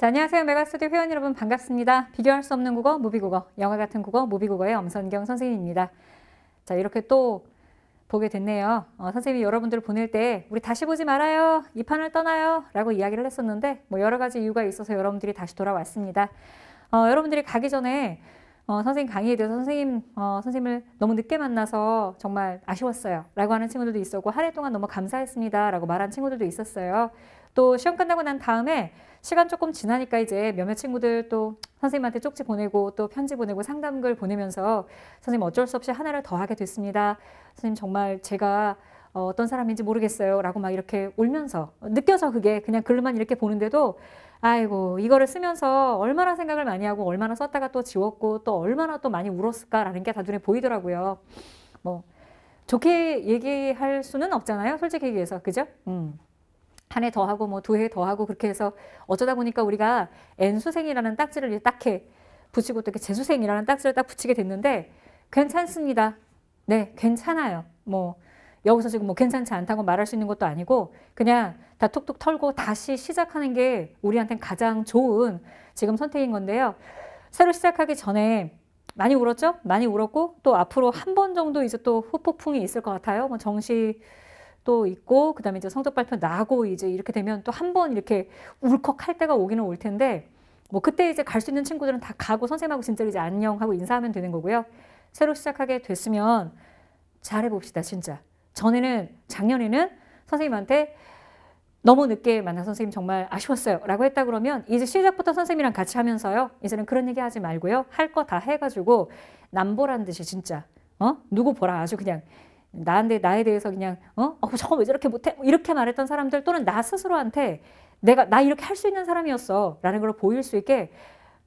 자, 안녕하세요. 메가스튜디오 회원 여러분 반갑습니다. 비교할 수 없는 국어, 모비국어, 영화 같은 국어, 모비국어의 엄선경 선생님입니다. 자, 이렇게 또 보게 됐네요. 어, 선생님이 여러분들 보낼 때 우리 다시 보지 말아요. 이 판을 떠나요. 라고 이야기를 했었는데 뭐 여러 가지 이유가 있어서 여러분들이 다시 돌아왔습니다. 어, 여러분들이 가기 전에 어, 선생님 강의에 대해서 선생님, 어, 선생님을 너무 늦게 만나서 정말 아쉬웠어요. 라고 하는 친구들도 있었고, 한 해 동안 너무 감사했습니다. 라고 말한 친구들도 있었어요. 또 시험 끝나고 난 다음에 시간 조금 지나니까 이제 몇몇 친구들 또 선생님한테 쪽지 보내고 또 편지 보내고 상담글 보내면서 선생님 어쩔 수 없이 하나를 더 하게 됐습니다. 선생님 정말 제가 어, 어떤 사람인지 모르겠어요. 라고 막 이렇게 울면서 느껴서 그게 그냥 글로만 이렇게 보는데도 아이고 이거를 쓰면서 얼마나 생각을 많이 하고 얼마나 썼다가 또 지웠고 또 얼마나 또 많이 울었을까라는 게 다 눈에 보이더라고요. 뭐 좋게 얘기할 수는 없잖아요. 솔직히 얘기해서 그죠? 음. 한해 더하고 뭐 두 해 더하고 그렇게 해서 어쩌다 보니까 우리가 N수생이라는 딱지를 딱해 붙이고 또 이렇게 재수생이라는 딱지를 딱 붙이게 됐는데 괜찮습니다. 네, 괜찮아요. 뭐 여기서 지금 뭐 괜찮지 않다고 말할 수 있는 것도 아니고 그냥 다 톡톡 털고 다시 시작하는 게 우리한테 가장 좋은 지금 선택인 건데요. 새로 시작하기 전에 많이 울었죠? 많이 울었고 또 앞으로 한 번 정도 이제 또 후폭풍이 있을 것 같아요. 뭐 정시 또 있고 그다음에 이제 성적 발표 나고 이제 이렇게 되면 또 한 번 이렇게 울컥할 때가 오기는 올 텐데 뭐 그때 이제 갈 수 있는 친구들은 다 가고 선생님하고 진짜로 이제 안녕 하고 인사하면 되는 거고요. 새로 시작하게 됐으면 잘해 봅시다 진짜. 전에는 작년에는 선생님한테 너무 늦게 만나 선생님 정말 아쉬웠어요 라고 했다 그러면 이제 시작부터 선생님이랑 같이 하면서요 이제는 그런 얘기 하지 말고요 할 거 다 해가지고 남보란 듯이 진짜 어 누구 보라 아주 그냥 나한테 나에 대해서 그냥 어, 어 저거 왜 저렇게 못해 뭐 이렇게 말했던 사람들 또는 나 스스로한테 내가 나 이렇게 할 수 있는 사람이었어라는 걸 보일 수 있게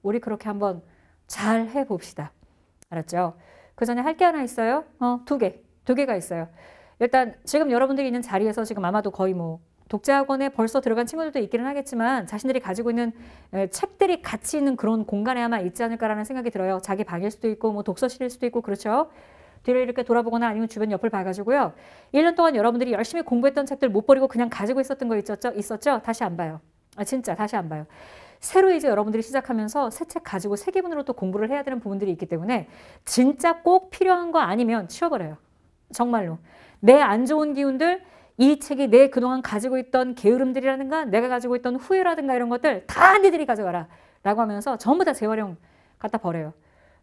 우리 그렇게 한번 잘 해봅시다. 알았죠? 그 전에 할 게 하나 있어요. 어, 두 개, 두 개가 있어요. 일단 지금 여러분들이 있는 자리에서 지금 아마도 거의 뭐 독자학원에 벌써 들어간 친구들도 있기는 하겠지만 자신들이 가지고 있는 책들이 같이 있는 그런 공간에 아마 있지 않을까라는 생각이 들어요. 자기 방일 수도 있고 뭐 독서실일 수도 있고 그렇죠. 뒤를 이렇게 돌아보거나 아니면 주변 옆을 봐가지고요. 1년 동안 여러분들이 열심히 공부했던 책들 못 버리고 그냥 가지고 있었던 거 있었죠? 있었죠? 다시 안 봐요. 아, 진짜 다시 안 봐요. 새로 이제 여러분들이 시작하면서 새 책 가지고 세계분으로 또 공부를 해야 되는 부분들이 있기 때문에 진짜 꼭 필요한 거 아니면 치워버려요. 정말로. 내 안 좋은 기운들, 이 책이 내 그동안 가지고 있던 게으름들이라든가 내가 가지고 있던 후회라든가 이런 것들 다 니들이 가져가라 라고 하면서 전부 다 재활용 갖다 버려요.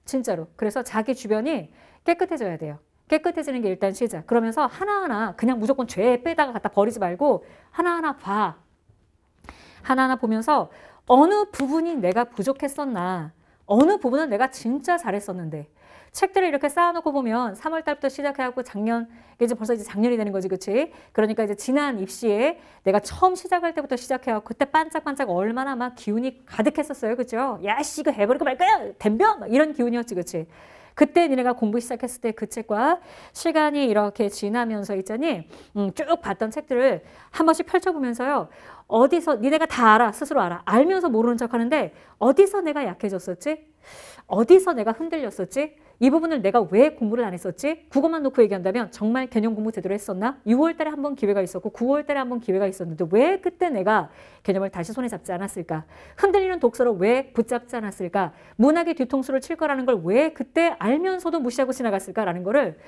진짜로. 그래서 자기 주변이 깨끗해져야 돼요. 깨끗해지는 게 일단 시작. 그러면서 하나하나 그냥 무조건 죄 빼다가 갖다 버리지 말고 하나하나 봐. 하나하나 보면서 어느 부분이 내가 부족했었나. 어느 부분은 내가 진짜 잘했었는데 책들을 이렇게 쌓아놓고 보면 3월 달부터 시작해갖고 작년 이제 벌써 이제 작년이 되는 거지, 그렇지? 그러니까 이제 지난 입시에 내가 처음 시작할 때부터 시작해갖고 그때 반짝반짝 얼마나 막 기운이 가득했었어요, 그죠? 야씨 이거 해버리고 말 거야, 댐벼 이런 기운이었지, 그렇지? 그때 니네가 공부 시작했을 때 그 책과 시간이 이렇게 지나면서 있자니 음, 쭉 봤던 책들을 한 번씩 펼쳐보면서요. 어디서 니네가 다 알아 스스로 알아 알면서 모르는 척하는데 어디서 내가 약해졌었지? 어디서 내가 흔들렸었지? 이 부분을 내가 왜 공부를 안 했었지? 국어만 놓고 얘기한다면 정말 개념 공부 제대로 했었나? 6월 달에 한 번 기회가 있었고 9월 달에 한 번 기회가 있었는데 왜 그때 내가 개념을 다시 손에 잡지 않았을까? 흔들리는 독서를 왜 붙잡지 않았을까? 문학의 뒤통수를 칠 거라는 걸 왜 그때 알면서도 무시하고 지나갔을까라는 거를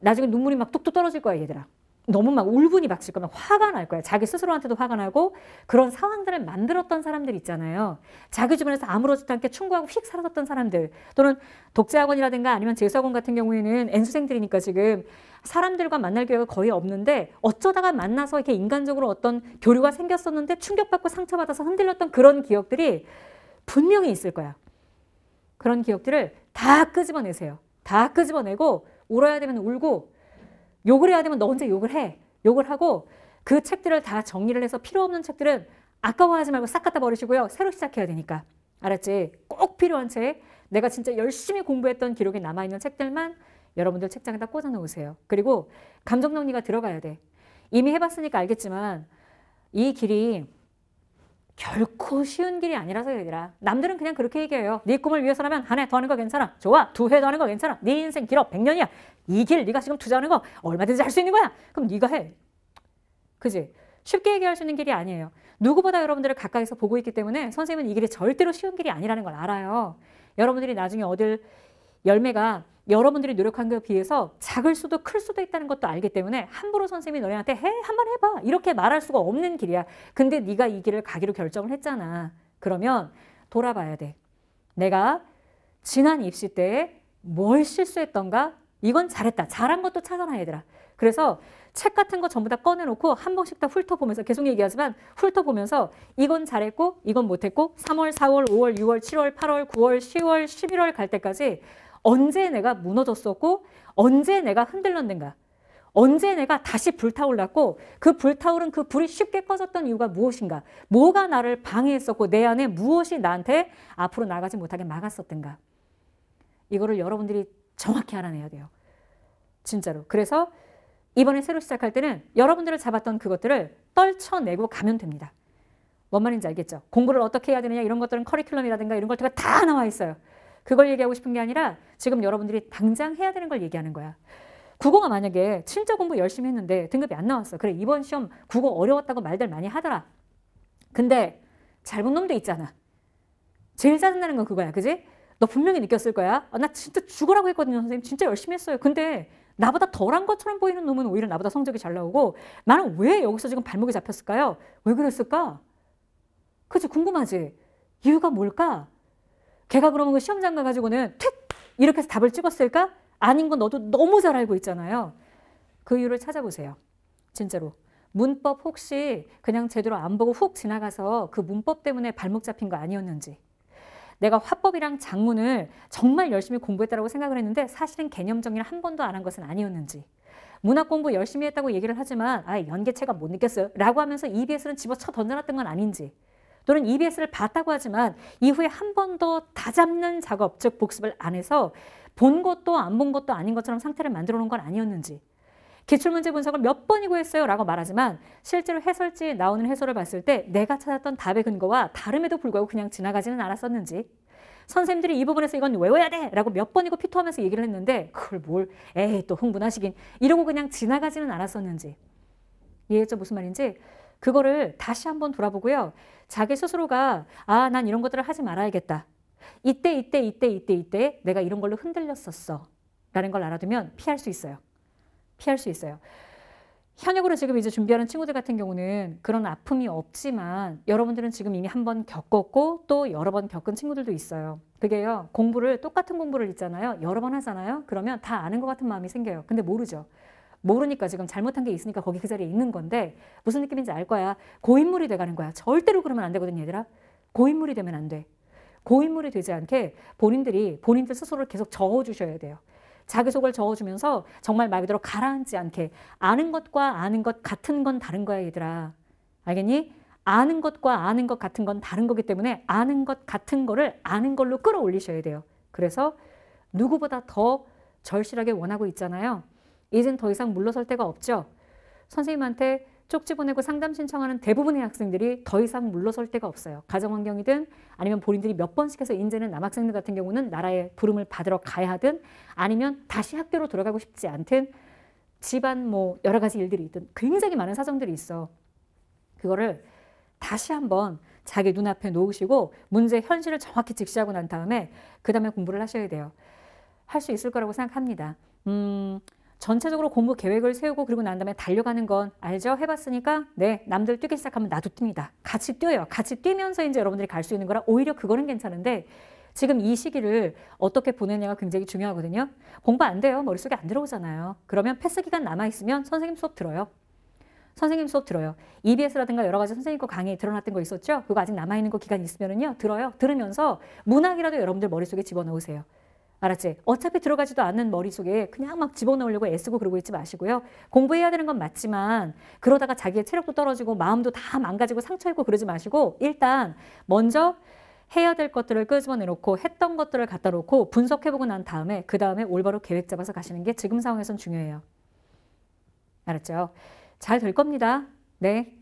나중에 눈물이 막 뚝뚝 떨어질 거야, 얘들아. 너무 막 울분이 막칠 거면 화가 날 거야. 자기 스스로한테도 화가 나고 그런 상황들을 만들었던 사람들 있잖아요. 자기 주변에서 아무렇지도 않게 충고하고 휙 사라졌던 사람들 또는 독재학원이라든가 아니면 재수학원 같은 경우에는 N수생들이니까 지금 사람들과 만날 기회가 거의 없는데 어쩌다가 만나서 이렇게 인간적으로 어떤 교류가 생겼었는데 충격받고 상처받아서 흔들렸던 그런 기억들이 분명히 있을 거야. 그런 기억들을 다 끄집어내세요. 다 끄집어내고 울어야 되면 울고 욕을 해야 되면 너 혼자 욕을 해. 욕을 하고 그 책들을 다 정리를 해서 필요 없는 책들은 아까워하지 말고 싹 갖다 버리시고요. 새로 시작해야 되니까. 알았지? 꼭 필요한 책. 내가 진짜 열심히 공부했던 기록에 남아있는 책들만 여러분들 책장에다 꽂아 놓으세요. 그리고 감정 정리가 들어가야 돼. 이미 해봤으니까 알겠지만 이 길이 결코 쉬운 길이 아니라서 얘들아. 남들은 그냥 그렇게 얘기해요. 네 꿈을 위해서라면 한 해더 하는 거 괜찮아. 좋아. 두 해 더 하는 거 괜찮아. 네 인생 길어. 100년이야. 이 길 네가 지금 투자하는 거 얼마든지 할 수 있는 거야. 그럼 네가 해. 그지? 쉽게 얘기할 수 있는 길이 아니에요. 누구보다 여러분들을 가까이서 보고 있기 때문에 선생님은 이 길이 절대로 쉬운 길이 아니라는 걸 알아요. 여러분들이 나중에 얻을 열매가 여러분들이 노력한 것에 비해서 작을 수도 클 수도 있다는 것도 알기 때문에 함부로 선생님이 너희한테 해 한번 해봐 이렇게 말할 수가 없는 길이야. 근데 네가 이 길을 가기로 결정을 했잖아. 그러면 돌아봐야 돼. 내가 지난 입시 때에 뭘 실수했던가? 이건 잘했다. 잘한 것도 찾아놔 얘들아. 그래서 책 같은 거 전부 다 꺼내놓고 한 번씩 다 훑어보면서 계속 얘기하지만 훑어보면서 이건 잘했고 이건 못했고 3월, 4월, 5월, 6월, 7월, 8월, 9월, 10월, 11월 갈 때까지 언제 내가 무너졌었고 언제 내가 흔들렸는가 언제 내가 다시 불타올랐고 그 불타오른 그 불이 쉽게 꺼졌던 이유가 무엇인가 뭐가 나를 방해했었고 내 안에 무엇이 나한테 앞으로 나가지 못하게 막았었던가 이거를 여러분들이 정확히 알아내야 돼요 진짜로 그래서 이번에 새로 시작할 때는 여러분들을 잡았던 그것들을 떨쳐내고 가면 됩니다. 뭔 말인지 알겠죠? 공부를 어떻게 해야 되느냐 이런 것들은 커리큘럼이라든가 이런 것들과 다 나와 있어요. 그걸 얘기하고 싶은 게 아니라 지금 여러분들이 당장 해야 되는 걸 얘기하는 거야. 국어가 만약에 진짜 공부 열심히 했는데 등급이 안 나왔어. 그래 이번 시험 국어 어려웠다고 말들 많이 하더라. 근데 잘본 놈도 있잖아. 제일 짜증나는 건 그거야. 그지? 너 분명히 느꼈을 거야. 아, 나 진짜 죽으라고 했거든요. 선생님 진짜 열심히 했어요. 근데 나보다 덜한 것처럼 보이는 놈은 오히려 나보다 성적이 잘 나오고 나는 왜 여기서 지금 발목이 잡혔을까요? 왜 그랬을까? 그치 궁금하지? 이유가 뭘까? 걔가 그러면 그 시험장가 가지고는 툭 이렇게 해서 답을 찍었을까? 아닌 건 너도 너무 잘 알고 있잖아요. 그 이유를 찾아보세요. 진짜로. 문법 혹시 그냥 제대로 안 보고 훅 지나가서 그 문법 때문에 발목 잡힌 거 아니었는지. 내가 화법이랑 작문을 정말 열심히 공부했다고 생각을 했는데 사실은 개념 정리를 한 번도 안 한 것은 아니었는지. 문학 공부 열심히 했다고 얘기를 하지만 아 연계체가 못 느꼈어요. 라고 하면서 EBS는 집어쳐 던져놨던 건 아닌지. 또는 EBS를 봤다고 하지만 이후에 한 번 더 다 잡는 작업, 즉 복습을 안 해서 본 것도 안 본 것도 아닌 것처럼 상태를 만들어 놓은 건 아니었는지 기출문제 분석을 몇 번이고 했어요 라고 말하지만 실제로 해설지에 나오는 해설을 봤을 때 내가 찾았던 답의 근거와 다름에도 불구하고 그냥 지나가지는 않았었는지 선생님들이 이 부분에서 이건 외워야 돼 라고 몇 번이고 피토하면서 얘기를 했는데 그걸 뭘 에이 또 흥분하시긴 이러고 그냥 지나가지는 않았었는지 이해했죠 무슨 말인지 그거를 다시 한번 돌아보고요. 자기 스스로가 아, 난 이런 것들을 하지 말아야겠다. 이때 이때 이때 이때 이때 내가 이런 걸로 흔들렸었어. 라는 걸 알아두면 피할 수 있어요. 피할 수 있어요. 현역으로 지금 이제 준비하는 친구들 같은 경우는 그런 아픔이 없지만 여러분들은 지금 이미 한 번 겪었고 또 여러 번 겪은 친구들도 있어요. 그게요. 공부를 똑같은 공부를 있잖아요. 여러 번 하잖아요. 그러면 다 아는 것 같은 마음이 생겨요. 근데 모르죠. 모르니까 지금 잘못한 게 있으니까 거기 그 자리에 있는 건데 무슨 느낌인지 알 거야. 고인물이 돼가는 거야. 절대로 그러면 안 되거든 얘들아. 고인물이 되면 안 돼. 고인물이 되지 않게 본인들이 본인들 스스로를 계속 저어주셔야 돼요. 자기속을 저어주면서 정말 말 그대로 가라앉지 않게 아는 것과 아는 것 같은 건 다른 거야 얘들아. 알겠니? 아는 것과 아는 것 같은 건 다른 거기 때문에 아는 것 같은 거를 아는 걸로 끌어올리셔야 돼요. 그래서 누구보다 더 절실하게 원하고 있잖아요. 이젠 더 이상 물러설 데가 없죠. 선생님한테 쪽지 보내고 상담 신청하는 대부분의 학생들이 더 이상 물러설 데가 없어요. 가정 환경이든 아니면 본인들이 몇 번씩 해서 인제는 남학생들 같은 경우는 나라의 부름을 받으러 가야 하든 아니면 다시 학교로 돌아가고 싶지 않든 집안 뭐 여러 가지 일들이 있든 굉장히 많은 사정들이 있어. 그거를 다시 한번 자기 눈앞에 놓으시고 문제 현실을 정확히 직시하고 난 다음에 그 다음에 공부를 하셔야 돼요. 할 수 있을 거라고 생각합니다. 음, 전체적으로 공부 계획을 세우고 그리고 난 다음에 달려가는 건 알죠? 해봤으니까 네 남들 뛰기 시작하면 나도 뜁니다. 같이 뛰어요. 같이 뛰면서 이제 여러분들이 갈 수 있는 거라 오히려 그거는 괜찮은데 지금 이 시기를 어떻게 보내냐가 굉장히 중요하거든요. 공부 안 돼요. 머릿속에 안 들어오잖아요. 그러면 패스 기간 남아있으면 선생님 수업 들어요. 선생님 수업 들어요. EBS라든가 여러 가지 선생님 거 강의에 드러났던 거 있었죠? 그거 아직 남아있는 거 기간 있으면요 들어요. 들으면서 문학이라도 여러분들 머릿속에 집어넣으세요. 알았지? 어차피 들어가지도 않는 머릿속에 그냥 막 집어넣으려고 애쓰고 그러고 있지 마시고요. 공부해야 되는 건 맞지만 그러다가 자기의 체력도 떨어지고 마음도 다 망가지고 상처 입고 그러지 마시고 일단 먼저 해야 될 것들을 끄집어내놓고 했던 것들을 갖다 놓고 분석해보고 난 다음에 그 다음에 올바로 계획 잡아서 가시는 게 지금 상황에선 중요해요. 알았죠? 잘 될 겁니다. 네.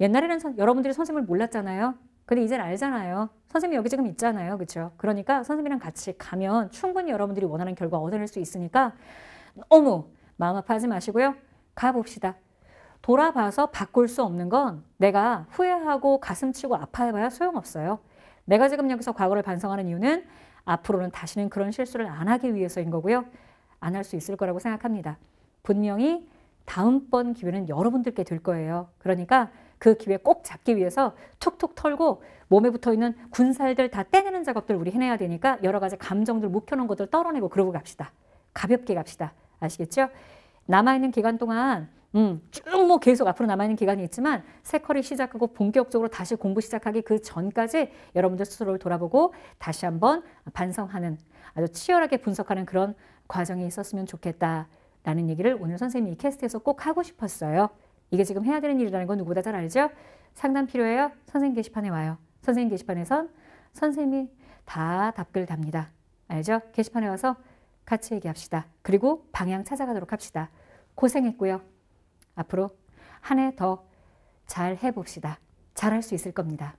옛날에는 선, 여러분들이 선생님을 몰랐잖아요. 근데 이젠 알잖아요. 선생님 여기 지금 있잖아요. 그렇죠? 그러니까 선생님이랑 같이 가면 충분히 여러분들이 원하는 결과 얻어낼 수 있으니까 너무 마음 아파하지 마시고요. 가봅시다. 돌아봐서 바꿀 수 없는 건 내가 후회하고 가슴치고 아파해봐야 소용없어요. 내가 지금 여기서 과거를 반성하는 이유는 앞으로는 다시는 그런 실수를 안 하기 위해서인 거고요. 안 할 수 있을 거라고 생각합니다. 분명히 다음번 기회는 여러분들께 될 거예요. 그러니까 그 기회 꼭 잡기 위해서 툭툭 털고 몸에 붙어 있는 군살들 다 떼내는 작업들 우리 해내야 되니까 여러 가지 감정들 묵혀놓은 것들 떨어내고 그러고 갑시다. 가볍게 갑시다. 아시겠죠? 남아있는 기간 동안 음, 쭉뭐 계속 앞으로 남아있는 기간이 있지만 새커리 시작하고 본격적으로 다시 공부 시작하기 그 전까지 여러분들 스스로를 돌아보고 다시 한번 반성하는 아주 치열하게 분석하는 그런 과정이 있었으면 좋겠다라는 얘기를 오늘 선생님이 이 캐스트에서 꼭 하고 싶었어요. 이게 지금 해야 되는 일이라는 건 누구보다 잘 알죠? 상담 필요해요? 선생님 게시판에 와요. 선생님 게시판에선 선생님이 다 답글 답니다. 알죠? 게시판에 와서 같이 얘기합시다. 그리고 방향 찾아가도록 합시다. 고생했고요. 앞으로 한 해 더 잘 해봅시다. 잘할 수 있을 겁니다.